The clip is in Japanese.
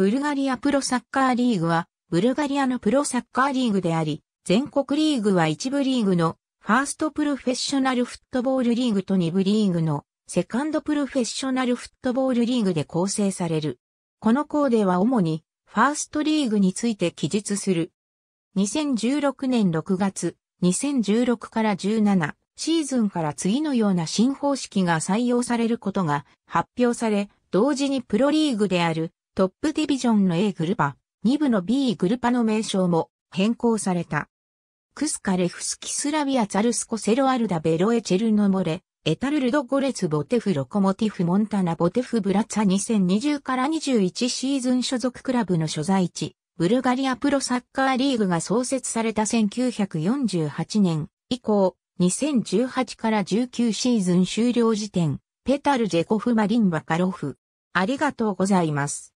ブルガリアプロサッカーリーグは、ブルガリアのプロサッカーリーグであり、全国リーグは一部リーグのファーストプロフェッショナルフットボールリーグと二部リーグのセカンドプロフェッショナルフットボールリーグで構成される。このコーデは主にファーストリーグについて記述する。2016年6月、2016から17シーズンから次のような新方式が採用されることが発表され、同時にプロリーグであるトップディビジョンの A グルパ、2部の B グルパの名称も変更された。クスカレフスキスラビアツァルスコセロアルダベロエチェルノモレ、エタルルドゴレツボテフロコモティフモンタナボテフブラツァ2020から21シーズン所属クラブの所在地、ブルガリアプロサッカーリーグが創設された1948年以降、2018から19シーズン終了時点、ペタルジェコフマリンバカロフ。ありがとうございます。